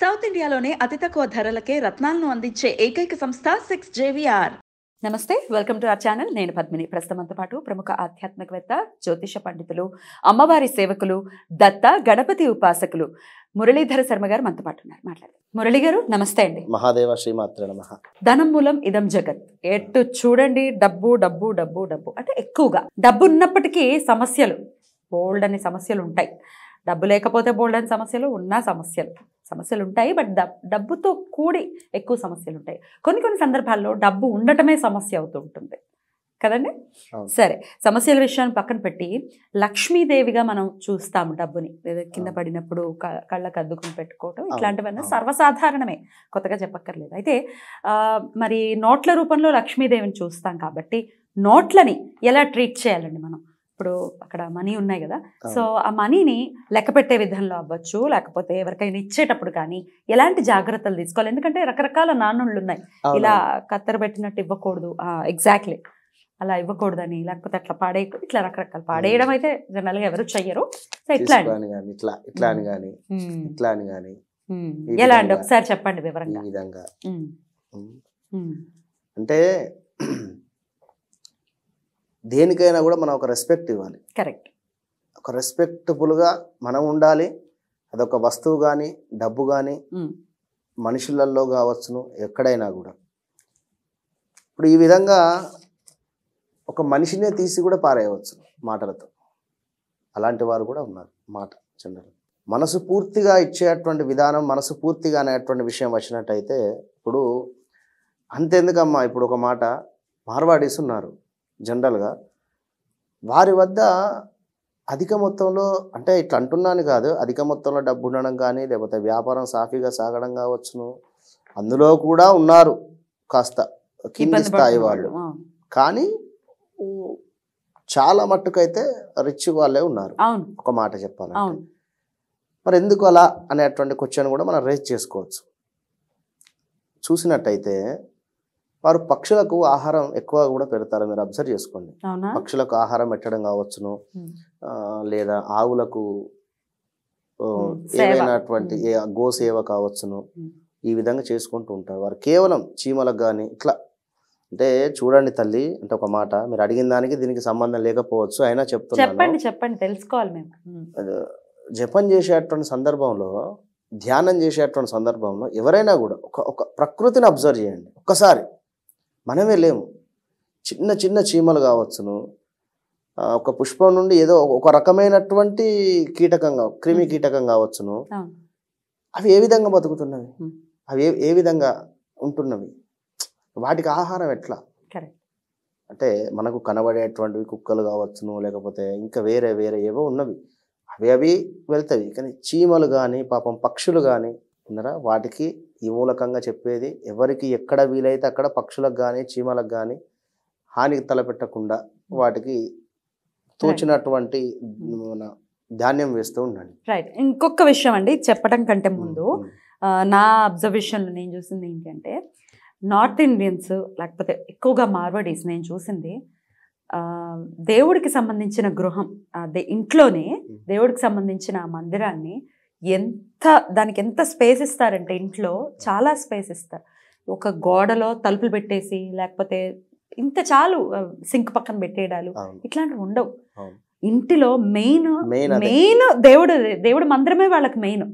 South ఇండియాలోనే అతి తక్కువ ధరలకే రత్నాలను అందించే ఏకైక సంస్థ సిక్స్ జేవిఆర్ నమస్తే వెల్కమ్ టు అవర్ ఛానల్ నేను పద్మిని ప్రస్తుతంతో పాటు ప్రముఖ ఆధ్యాత్మికవేత్త జ్యోతిష పండితులు అమ్మవారి సేవకులు దత్త గణపతి ఉపాసకులు మురళీధర శర్మ గారు మనతో పాటు ఉన్నారు మాట్లాడారు మురళి గారు నమస్తే అండి మహాదేవ శ్రీమాత్ర నమ ధనం మూలం ఇదం జగత్ ఎటు చూడండి డబ్బు డబ్బు డబ్బు డబ్బు అంటే ఎక్కువగా డబ్బు ఉన్నప్పటికీ సమస్యలు బోల్డ్ అనే సమస్యలు ఉంటాయి డబ్బు లేకపోతే అని సమస్యలు ఉన్నా సమస్యలు సమస్యలు ఉంటాయి బట్ డబ్బుతో కూడి ఎక్కువ సమస్యలు ఉంటాయి కొన్ని కొన్ని సందర్భాల్లో డబ్బు ఉండటమే సమస్య అవుతూ ఉంటుంది కదండి సరే సమస్యల విషయాన్ని పక్కన పెట్టి లక్ష్మీదేవిగా మనం చూస్తాము డబ్బుని కింద పడినప్పుడు కళ్ళకు అద్దుకుని పెట్టుకోవటం ఇట్లాంటివన్నీ సర్వసాధారణమే కొత్తగా చెప్పక్కర్లేదు అయితే మరి నోట్ల రూపంలో లక్ష్మీదేవిని చూస్తాం కాబట్టి నోట్లని ఎలా ట్రీట్ చేయాలండి మనం ఇప్పుడు అక్కడ మనీ ఉన్నాయి కదా సో ఆ మనీని లెక్క పెట్టే విధంలో అవ్వచ్చు లేకపోతే ఎవరికైనా ఇచ్చేటప్పుడు కానీ ఎలాంటి జాగ్రత్తలు తీసుకోవాలి ఎందుకంటే రకరకాల నాణ్యులు ఉన్నాయి ఇలా కత్తెర పెట్టినట్టు ఇవ్వకూడదు ఎగ్జాక్ట్లీ అలా ఇవ్వకూడదని లేకపోతే అట్లా పాడే ఇట్లా రకరకాల పాడేయడం అయితే జనరల్ గా ఎవరు చెయ్యరు ఎలా అండి ఒకసారి చెప్పండి వివరంగా అంటే దేనికైనా కూడా మనం ఒక రెస్పెక్ట్ ఇవ్వాలి కరెక్ట్ ఒక రెస్పెక్టబుల్గా మనం ఉండాలి అదొక వస్తువు కానీ డబ్బు కానీ మనుషులలో కావచ్చును ఎక్కడైనా కూడా ఇప్పుడు ఈ విధంగా ఒక మనిషినే తీసి కూడా పారేయవచ్చు మాటలతో అలాంటి వారు కూడా ఉన్నారు మాట చెందరు మనసు పూర్తిగా ఇచ్చేటువంటి విధానం మనసు పూర్తిగా అనేటువంటి విషయం వచ్చినట్టయితే ఇప్పుడు అంతెందుకమ్మా ఇప్పుడు ఒక మాట మార్వాడీస్ ఉన్నారు జనరల్గా వారి వద్ద అధిక మొత్తంలో అంటే ఇట్లా అంటున్నాను కాదు అధిక మొత్తంలో డబ్బు ఉండడం కానీ లేకపోతే వ్యాపారం సాఫీగా సాగడం కావచ్చును అందులో కూడా ఉన్నారు కాస్త కింది స్థాయి వాళ్ళు కానీ చాలా మట్టుకైతే రిచ్ వాళ్ళే ఉన్నారు ఒక మాట చెప్పాలి మరి ఎందుకు అలా అనేటువంటి క్వశ్చన్ కూడా మనం రేజ్ చేసుకోవచ్చు చూసినట్టయితే వారు పక్షులకు ఆహారం ఎక్కువ కూడా పెడతారు మీరు అబ్జర్వ్ చేసుకోండి పక్షులకు ఆహారం పెట్టడం కావచ్చును లేదా ఆవులకు ఏమైనటువంటి గోసేవ కావచ్చును ఈ విధంగా చేసుకుంటూ ఉంటారు వారు కేవలం చీమలకు కానీ ఇట్లా అంటే చూడండి తల్లి అంటే ఒక మాట మీరు అడిగిన దానికి దీనికి సంబంధం లేకపోవచ్చు అయినా చెప్తున్నాను చెప్పండి చెప్పండి తెలుసుకోవాలి మేము జపం చేసేటువంటి సందర్భంలో ధ్యానం చేసేటువంటి సందర్భంలో ఎవరైనా కూడా ఒక ఒక ప్రకృతిని అబ్జర్వ్ చేయండి ఒక్కసారి మనమే లేము చిన్న చిన్న చీమలు కావచ్చును ఒక పుష్పం నుండి ఏదో ఒక రకమైనటువంటి కీటకంగా క్రిమి కీటకం కావచ్చును అవి ఏ విధంగా బతుకుతున్నవి అవి ఏ ఏ విధంగా ఉంటున్నవి వాటికి ఆహారం ఎట్లా అంటే మనకు కనబడేటువంటివి కుక్కలు కావచ్చును లేకపోతే ఇంకా వేరే వేరే ఏవో ఉన్నవి అవి అవి వెళ్తాయి కానీ చీమలు కానీ పాపం పక్షులు కానీ ఉన్నారా వాటికి ఈ మూలకంగా చెప్పేది ఎవరికి ఎక్కడ వీలైతే అక్కడ పక్షులకు కానీ చీమలకు కానీ హానికి తలపెట్టకుండా వాటికి తోచినటువంటి ధాన్యం వేస్తూ ఉండండి రైట్ ఇంకొక విషయం అండి చెప్పడం కంటే ముందు నా అబ్జర్వేషన్లో నేను చూసింది ఏంటంటే నార్త్ ఇండియన్స్ లేకపోతే ఎక్కువగా మార్వాడీస్ నేను చూసింది దేవుడికి సంబంధించిన గృహం అదే ఇంట్లోనే దేవుడికి సంబంధించిన మందిరాన్ని ఎంత దానికి ఎంత స్పేస్ ఇస్తారంటే ఇంట్లో చాలా స్పేస్ ఇస్తారు ఒక గోడలో తలుపులు పెట్టేసి లేకపోతే ఇంత చాలు సింక్ పక్కన పెట్టేయడాలు ఇట్లాంటివి ఉండవు ఇంటిలో మెయిన్ మెయిన్ దేవుడు దేవుడు మందిరమే వాళ్ళకి మెయిన్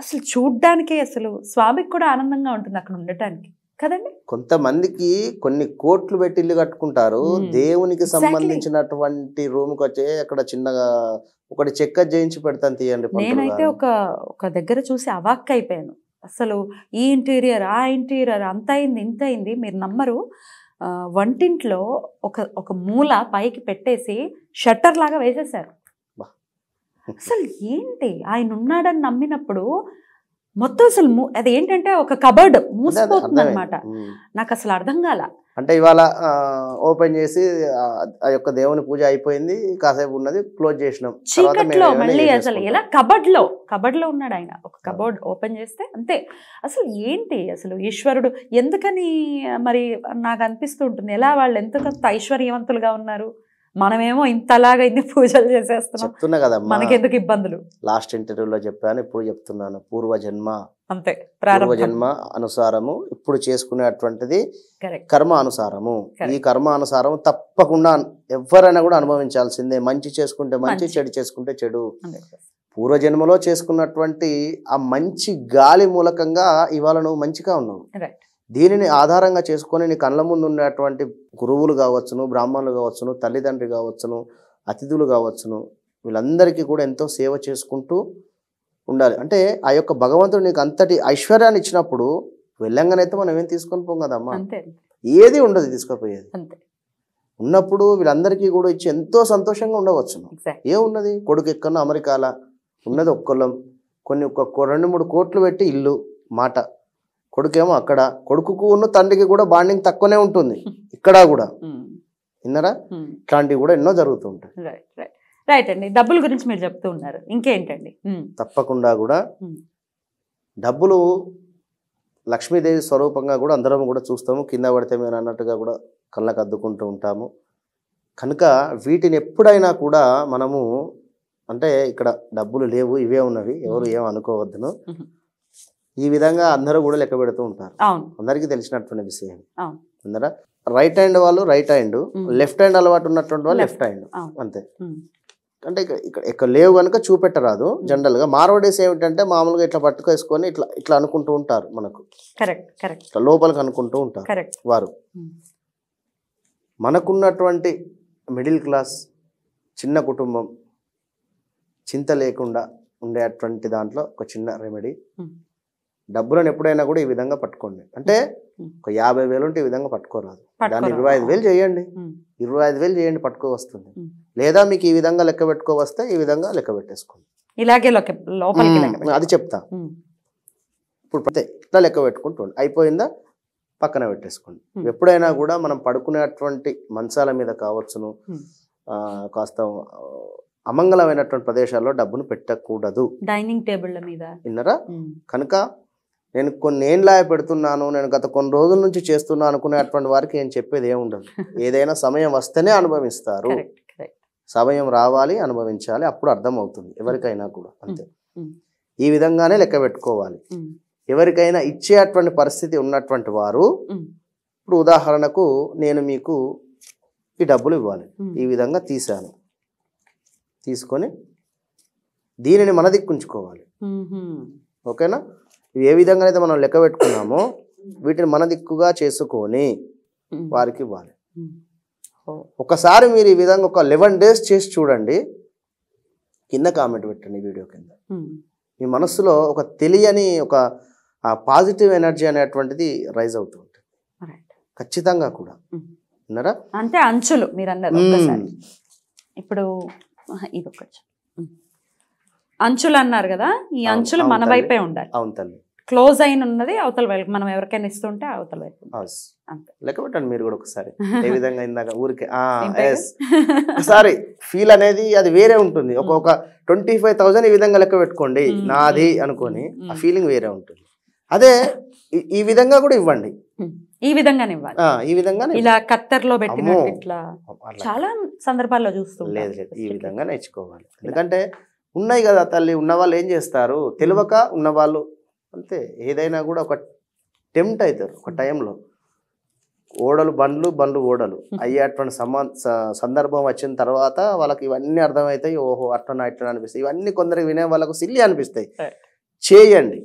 అసలు చూడ్డానికే అసలు స్వామికి కూడా ఆనందంగా ఉంటుంది అక్కడ ఉండటానికి కదండి కొంతమందికి కొన్ని కోట్లు పెట్టి ఇల్లు కట్టుకుంటారు దేవునికి సంబంధించినటువంటి రూమ్ కి వచ్చే అక్కడ చిన్నగా ఒకటి చెక్క చేయించి పెడతాను తీయండి నేనైతే ఒక ఒక దగ్గర చూసి అవాక్ అయిపోయాను అసలు ఈ ఇంటీరియర్ ఆ ఇంటీరియర్ అంత అయింది ఇంత అయింది మీరు నమ్మరు వంటింట్లో ఒక ఒక మూల పైకి పెట్టేసి షట్టర్ లాగా వేసేసారు అసలు ఏంటి ఆయన ఉన్నాడని నమ్మినప్పుడు మొత్తం అసలు అది ఏంటంటే ఒక కబర్డ్ మూసిపోతుంది అనమాట నాకు అసలు అర్థం కాల అంటే ఇవాళ ఓపెన్ చేసి ఆ యొక్క దేవుని పూజ అయిపోయింది కాసేపు ఉన్నది క్లోజ్ చేసినాం చీకట్లో మళ్ళీ అసలు ఎలా కబడ్ లో కబడ్ లో ఉన్నాడు ఆయన ఒక కబోర్డ్ ఓపెన్ చేస్తే అంతే అసలు ఏంటి అసలు ఈశ్వరుడు ఎందుకని మరి నాకు అనిపిస్తూ ఉంటుంది ఎలా వాళ్ళు ఎంత ఐశ్వర్యవంతులుగా ఉన్నారు మనమేమో ఇంతలాగా ఇన్ని పూజలు చేసేస్తున్నాం చెప్తున్నా కదా మనకెందుకు ఇబ్బందులు లాస్ట్ ఇంటర్వ్యూలో చెప్పాను ఇప్పుడు చెప్తున్నాను పూర్వ జన్మ అంతే పూర్వ జన్మ అనుసారము ఇప్పుడు చేసుకునేటువంటిది కర్మ అనుసారము ఈ కర్మ అనుసారం తప్పకుండా ఎవరైనా కూడా అనుభవించాల్సిందే మంచి చేసుకుంటే మంచి చెడు చేసుకుంటే చెడు పూర్వజన్మలో చేసుకున్నటువంటి ఆ మంచి గాలి మూలకంగా ఇవాళ నువ్వు మంచిగా ఉన్నావు దీనిని ఆధారంగా చేసుకొని నీ కళ్ళ ముందు ఉన్నటువంటి గురువులు కావచ్చును బ్రాహ్మణులు కావచ్చును తల్లిదండ్రి కావచ్చును అతిథులు కావచ్చును వీళ్ళందరికీ కూడా ఎంతో సేవ చేసుకుంటూ ఉండాలి అంటే ఆ యొక్క భగవంతుడు నీకు అంతటి ఐశ్వర్యాన్ని ఇచ్చినప్పుడు వెళ్ళంగానైతే మనం ఏం తీసుకొని పోం కదమ్మా ఏది ఉండదు తీసుకుపోయేది ఉన్నప్పుడు వీళ్ళందరికీ కూడా ఇచ్చి ఎంతో సంతోషంగా ఉండవచ్చు ఏమున్నది కొడుకు ఎక్కడో అమెరికాల ఉన్నది ఒక్కళ్ళం కొన్ని ఒక్క రెండు మూడు కోట్లు పెట్టి ఇల్లు మాట కొడుకేమో అక్కడ ఉన్న తండ్రికి కూడా బాండింగ్ తక్కువనే ఉంటుంది ఇక్కడ కూడా విన్నారా ఇట్లాంటివి కూడా ఎన్నో జరుగుతూ ఉంటాయి రైట్ అండి డబ్బుల గురించి మీరు చెప్తూ ఉన్నారు ఇంకేంటండి తప్పకుండా కూడా డబ్బులు లక్ష్మీదేవి స్వరూపంగా కూడా అందరం కూడా చూస్తాము కింద పడితే మీరు అన్నట్టుగా కూడా కళ్ళకు అద్దుకుంటూ ఉంటాము కనుక వీటిని ఎప్పుడైనా కూడా మనము అంటే ఇక్కడ డబ్బులు లేవు ఇవే ఉన్నవి ఎవరు ఏం అనుకోవద్దును ఈ విధంగా అందరూ కూడా లెక్క పెడుతూ ఉంటారు అందరికి తెలిసినటువంటి విషయం అందరా రైట్ హ్యాండ్ వాళ్ళు రైట్ హ్యాండ్ లెఫ్ట్ హ్యాండ్ అలవాటు ఉన్నటువంటి వాళ్ళు లెఫ్ట్ హ్యాండ్ అంతే అంటే ఇక్కడ ఇక్కడ లేవు కనుక చూపెట్టరాదు జనరల్గా మార్వడేస్ ఏమిటంటే మామూలుగా ఇట్లా పట్టుకేసుకొని ఇట్లా ఇట్లా అనుకుంటూ ఉంటారు మనకు లోపలికి అనుకుంటూ ఉంటారు వారు మనకున్నటువంటి మిడిల్ క్లాస్ చిన్న కుటుంబం చింత లేకుండా ఉండేటువంటి దాంట్లో ఒక చిన్న రెమెడీ డబ్బులను ఎప్పుడైనా కూడా ఈ విధంగా పట్టుకోండి అంటే ఒక యాభై వేలు ఉంటే ఈ విధంగా పట్టుకోరాదు దాన్ని ఇరవై ఐదు వేలు చేయండి ఇరవై ఐదు వేలు చేయండి పట్టుకో వస్తుంది లేదా మీకు ఈ విధంగా లెక్క పెట్టుకో వస్తే ఈ విధంగా లెక్క పెట్టేసుకోండి ఇలాగే అది చెప్తా ఇప్పుడు ప్రతి ఇట్లా లెక్క పెట్టుకుంటుండి అయిపోయిందా పక్కన పెట్టేసుకోండి ఎప్పుడైనా కూడా మనం పడుకునేటువంటి మంచాల మీద కావచ్చును కాస్త అమంగళమైనటువంటి ప్రదేశాల్లో డబ్బును పెట్టకూడదు డైనింగ్ టేబుల్ మీద విన్నరా కనుక నేను కొన్ని లాయ పెడుతున్నాను నేను గత కొన్ని రోజుల నుంచి చేస్తున్నా అనుకునేటువంటి వారికి ఏం చెప్పేది ఏముండదు ఏదైనా సమయం వస్తేనే అనుభవిస్తారు సమయం రావాలి అనుభవించాలి అప్పుడు అర్థం అవుతుంది ఎవరికైనా కూడా అంతే ఈ విధంగానే లెక్క పెట్టుకోవాలి ఎవరికైనా ఇచ్చేటువంటి పరిస్థితి ఉన్నటువంటి వారు ఇప్పుడు ఉదాహరణకు నేను మీకు ఈ డబ్బులు ఇవ్వాలి ఈ విధంగా తీశాను తీసుకొని దీనిని మన దిక్కుంచుకోవాలి ఓకేనా ఇవి ఏ విధంగా అయితే మనం లెక్క పెట్టుకున్నామో hmm. వీటిని మన దిక్కుగా చేసుకొని hmm. వారికి ఇవ్వాలి hmm. ఒకసారి మీరు ఈ విధంగా ఒక లెవెన్ డేస్ చేసి చూడండి కింద కామెంట్ పెట్టండి వీడియో కింద మీ మనసులో ఒక తెలియని ఒక పాజిటివ్ ఎనర్జీ అనేటువంటిది రైజ్ అవుతూ ఉంటుంది ఖచ్చితంగా కూడా విన్నారా అంటే అంచులు మీరు అన్నారు ఇప్పుడు ఇది ఒక అంచులు అన్నారు కదా ఈ అంచులు మన వైపే ఉండాలి అవును తల్లి క్లోజ్ అయిన ఉన్నది అవతల వైపు మనం ఎవరికైనా ఇస్తుంటే అవతల వైపు లెక్క పెట్టండి మీరు కూడా ఒకసారి ఏ విధంగా ఇందాక ఊరికే సారీ ఫీల్ అనేది అది వేరే ఉంటుంది ఒక్కొక్క ట్వంటీ ఫైవ్ థౌసండ్ ఈ విధంగా లెక్క పెట్టుకోండి hmm. నాది hmm. అనుకొని ఆ ఫీలింగ్ hmm. వేరే ఉంటుంది అదే ఈ విధంగా కూడా ఇవ్వండి ఈ విధంగా ఇవ్వాలి ఈ విధంగా ఇలా కత్తర్లో పెట్టిన ఇట్లా చాలా సందర్భాల్లో చూస్తూ లేదు లేదు ఈ విధంగా నేర్చుకోవాలి ఎందుకంటే ఉన్నాయి కదా తల్లి ఉన్నవాళ్ళు ఏం చేస్తారు తెలియక ఉన్నవాళ్ళు అంతే ఏదైనా కూడా ఒక టెంప్ట్ అవుతారు ఒక టైంలో ఓడలు బండ్లు బండ్లు ఓడలు అయ్యే అటువంటి సమా సందర్భం వచ్చిన తర్వాత వాళ్ళకి ఇవన్నీ అర్థమవుతాయి ఓహో అట్లా ఇట్లా అనిపిస్తాయి ఇవన్నీ కొందరు వినే వాళ్ళకు సిల్లి అనిపిస్తాయి చేయండి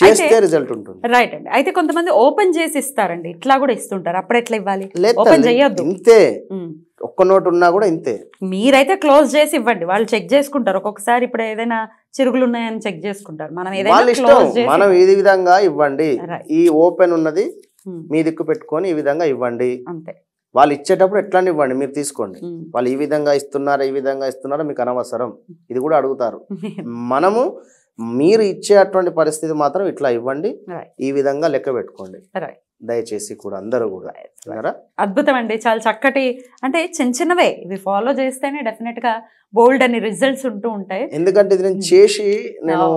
చేస్తే రిజల్ట్ ఉంటుంది రైట్ అండి అయితే కొంతమంది ఓపెన్ చేసి ఇస్తారండి ఇట్లా కూడా ఇస్తుంటారు అప్పుడు ఎట్లా ఇవ్వాలి ఇంతే ఒక్క నోటు ఉన్నా కూడా ఇంతే మీరైతే క్లోజ్ చేసి ఇవ్వండి వాళ్ళు చెక్ చేసుకుంటారు ఒక్కొక్కసారి ఇప్పుడు ఏదైనా చిరుగులు ఉన్నాయని చెక్ చేసుకుంటారు మనం ఏదైనా మనం ఈ విధంగా ఇవ్వండి ఈ ఓపెన్ ఉన్నది hmm. మీ దిక్కు పెట్టుకొని ఈ విధంగా ఇవ్వండి అంతే వాళ్ళు ఇచ్చేటప్పుడు ఎట్లా ఇవ్వండి మీరు తీసుకోండి hmm. వాళ్ళు ఈ విధంగా ఇస్తున్నారా ఈ విధంగా ఇస్తున్నారా మీకు అనవసరం hmm. ఇది కూడా అడుగుతారు మనము మీరు ఇచ్చేటువంటి పరిస్థితి మాత్రం ఇట్లా ఇవ్వండి ఈ విధంగా లెక్క పెట్టుకోండి దయచేసి కూడా అందరూ కూడా అద్భుతం అండి చాలా చక్కటి అంటే చిన్న చిన్నవే ఇవి ఫాలో చేస్తేనే డెఫినెట్ గా బోల్డ్ అని రిజల్ట్స్ ఉంటూ ఉంటాయి ఎందుకంటే ఇది నేను hmm. చేసి నేను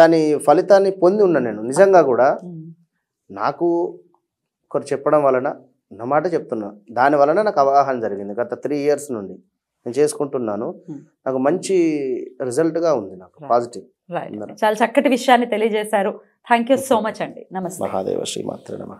దాని ఫలితాన్ని పొంది ఉన్నాను నేను నిజంగా కూడా hmm. నాకు ఒకరు చెప్పడం వలన నా మాట చెప్తున్నా దాని వలన నాకు అవగాహన జరిగింది గత త్రీ ఇయర్స్ నుండి నేను చేసుకుంటున్నాను hmm. నాకు మంచి రిజల్ట్గా ఉంది నాకు పాజిటివ్ చాలా చక్కటి విషయాన్ని తెలియజేశారు థ్యాంక్ యూ సో మచ్ అండి నమస్తే మహాదేవ శ్రీమాత్ర నమ